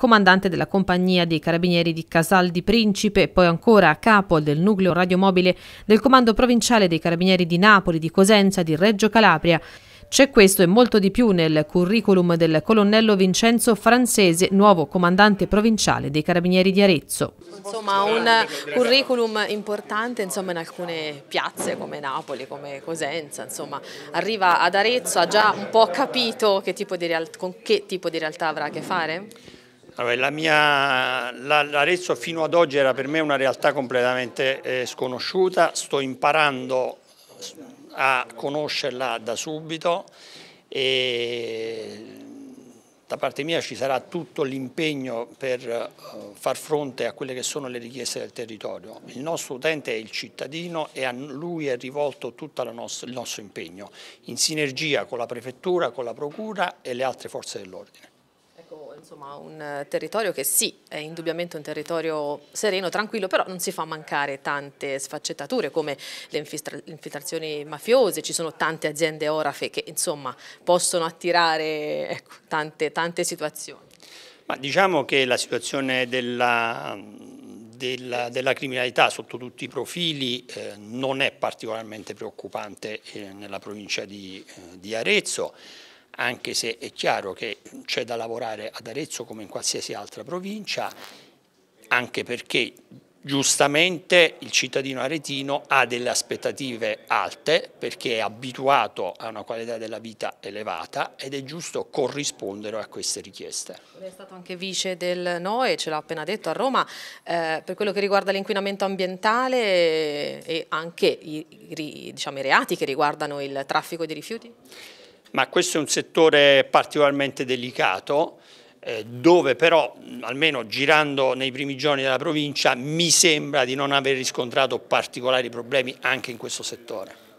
comandante della compagnia dei carabinieri di Casal di Principe, poi ancora capo del nucleo radiomobile del comando provinciale dei carabinieri di Napoli, di Cosenza, di Reggio Calabria. C'è questo e molto di più nel curriculum del colonnello Vincenzo Francese, nuovo comandante provinciale dei Carabinieri di Arezzo. Insomma, un curriculum importante insomma, in alcune piazze come Napoli, come Cosenza, insomma, arriva ad Arezzo, ha già un po' capito che tipo di, con che tipo di realtà avrà a che fare? Allora, L'Arezzo la fino ad oggi era per me una realtà completamente eh, sconosciuta, sto imparando a conoscerla da subito e da parte mia ci sarà tutto l'impegno per eh, far fronte a quelle che sono le richieste del territorio. Il nostro utente è il cittadino e a lui è rivolto tutto nostra, il nostro impegno, in sinergia con la prefettura, con la procura e le altre forze dell'ordine insomma, un eh, territorio che sì, è indubbiamente un territorio sereno, tranquillo, però non si fa mancare tante sfaccettature come le infiltrazioni mafiose, ci sono tante aziende orafe che insomma, possono attirare ecco, tante, tante situazioni. Ma diciamo che la situazione della, della, della, criminalità sotto tutti i profili eh, non è particolarmente preoccupante eh, nella provincia di, eh, di Arezzo anche se è chiaro che c'è da lavorare ad Arezzo come in qualsiasi altra provincia, anche perché giustamente il cittadino aretino ha delle aspettative alte perché è abituato a una qualità della vita elevata ed è giusto corrispondere a queste richieste. Lei è stato anche vice del NOE, ce l'ha appena detto a Roma, eh, per quello che riguarda l'inquinamento ambientale e anche i, diciamo, i reati che riguardano il traffico di rifiuti? ma questo è un settore particolarmente delicato eh, dove però, almeno girando nei primi giorni della provincia, mi sembra di non aver riscontrato particolari problemi anche in questo settore.